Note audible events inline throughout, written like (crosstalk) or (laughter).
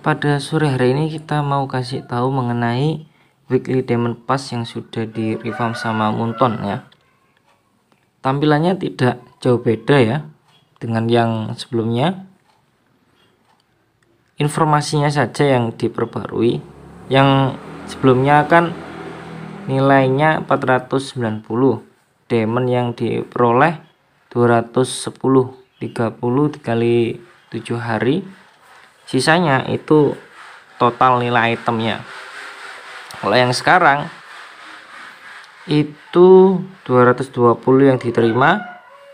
pada sore hari ini kita mau kasih tahu mengenai weekly diamond pass yang sudah di revamp sama Munton ya tampilannya tidak jauh beda ya dengan yang sebelumnya informasinya saja yang diperbarui yang sebelumnya kan nilainya 490 diamond yang diperoleh 210 30 dikali 7 hari sisanya itu total nilai itemnya kalau yang sekarang itu 220 yang diterima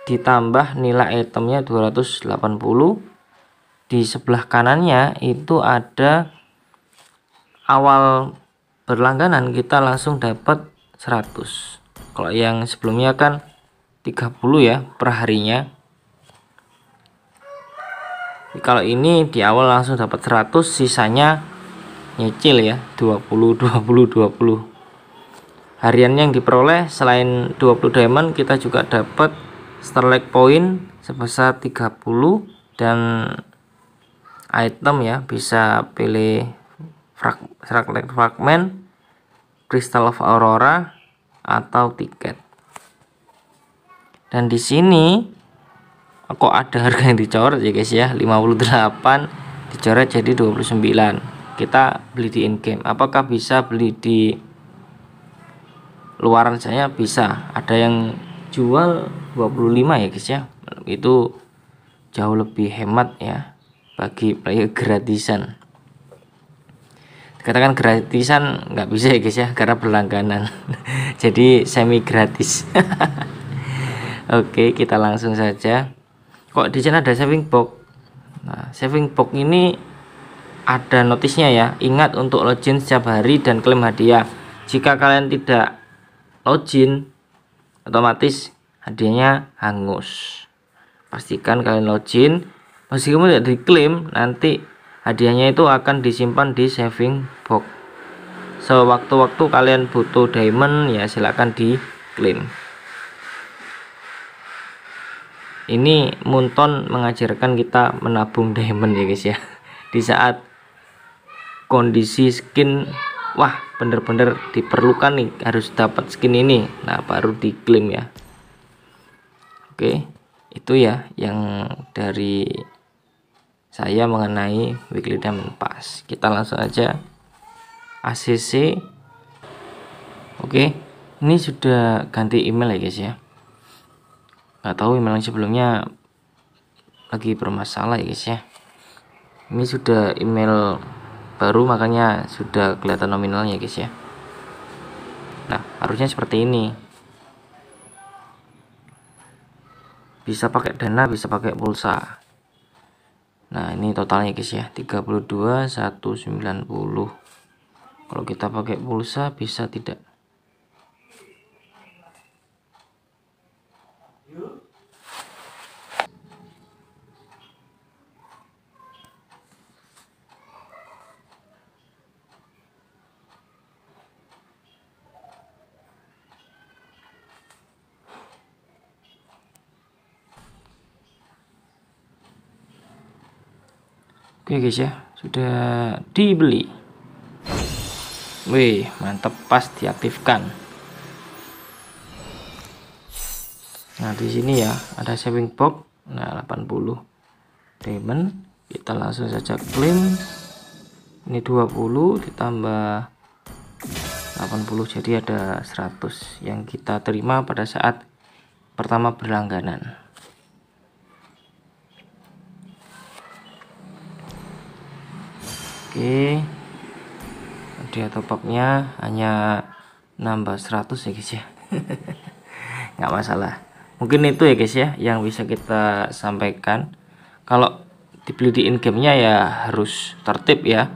ditambah nilai itemnya 280 di sebelah kanannya itu ada awal berlangganan kita langsung dapat 100 kalau yang sebelumnya kan 30 ya perharinya jadi kalau ini di awal langsung dapat 100 sisanya nyicil ya 20 20 20 harian yang diperoleh selain 20 diamond kita juga dapat Sterling point sebesar 30 dan item ya bisa pilih fragment fragment Crystal of Aurora atau tiket dan di sini kok ada harga yang dicoret ya guys ya 58 dicoret jadi 29 kita beli di in game apakah bisa beli di luaran saya bisa ada yang jual 25 ya guys ya itu jauh lebih hemat ya bagi player gratisan katakan gratisan nggak bisa ya guys ya karena berlangganan (laughs) jadi semi gratis (laughs) oke kita langsung saja kok di sini ada saving box nah saving box ini ada notisnya ya ingat untuk login setiap hari dan klaim hadiah jika kalian tidak login otomatis hadiahnya hangus pastikan kalian login meskipun tidak diklaim nanti hadiahnya itu akan disimpan di saving box sewaktu-waktu kalian butuh diamond ya silahkan diklaim ini Munton mengajarkan kita menabung diamond ya guys ya di saat kondisi skin wah bener-bener diperlukan nih harus dapat skin ini nah baru diklaim ya oke itu ya yang dari saya mengenai weekly diamond pass kita langsung aja ACC oke ini sudah ganti email ya guys ya nggak tahu email sebelumnya lagi bermasalah ya guys ya ini sudah email baru makanya sudah kelihatan nominalnya ya, guys ya nah harusnya seperti ini bisa pakai dana bisa pakai pulsa nah ini totalnya guys ya 32190 kalau kita pakai pulsa bisa tidak Oke guys ya, sudah dibeli. Wih, mantep pas diaktifkan. Nah, di sini ya ada saving box. Nah, 80 diamond. Kita langsung saja klaim. Ini 20 ditambah 80 jadi ada 100 yang kita terima pada saat pertama berlangganan. Oke. Dia top upnya hanya nambah 100 ya guys ya. (laughs) nggak masalah. Mungkin itu ya guys ya yang bisa kita sampaikan. Kalau dibeli di in game-nya ya harus tertib ya.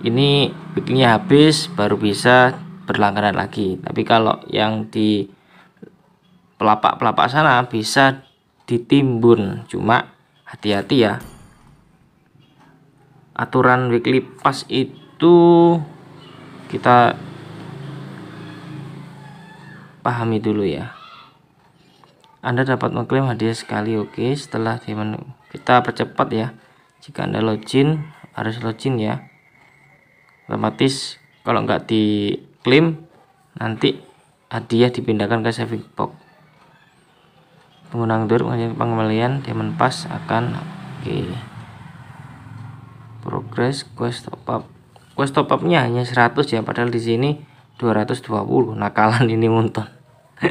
Ini bikinnya habis baru bisa berlangganan lagi. Tapi kalau yang di pelapak-pelapak sana bisa ditimbun. Cuma hati-hati ya aturan weekly pass itu kita pahami dulu ya Anda dapat mengklaim hadiah sekali oke setelah di kita percepat ya jika Anda login harus login ya otomatis kalau nggak diklaim nanti hadiah dipindahkan ke saving box penggunaan dur pengembalian diamond pass akan oke okay progress quest top up quest top upnya hanya 100 ya padahal di sini 220 nakalan ini untung (laughs)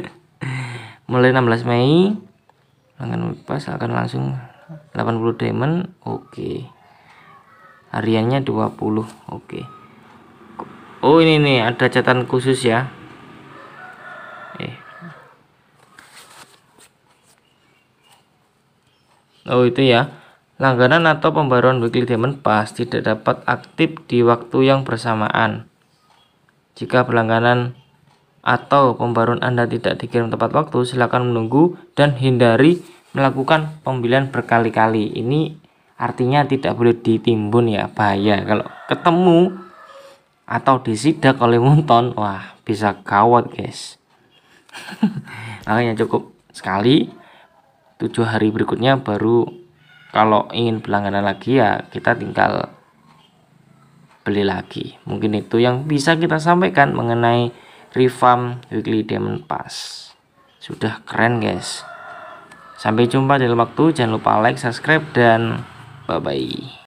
mulai 16 Mei dengan pas akan langsung 80 diamond oke okay. hariannya 20 oke okay. oh ini nih ada catatan khusus ya eh oh itu ya Langganan atau pembaruan weekly diamond pass tidak dapat aktif di waktu yang bersamaan. Jika pelangganan atau pembaruan Anda tidak dikirim tepat waktu, silakan menunggu dan hindari melakukan pembelian berkali-kali. Ini artinya tidak boleh ditimbun ya, bahaya. Kalau ketemu atau disidak oleh monton, wah bisa gawat guys. (laughs) Makanya cukup sekali. Tujuh hari berikutnya baru kalau ingin berlangganan lagi ya kita tinggal beli lagi mungkin itu yang bisa kita sampaikan mengenai Rifam Weekly Demon Pass sudah keren guys sampai jumpa di waktu jangan lupa like subscribe dan bye bye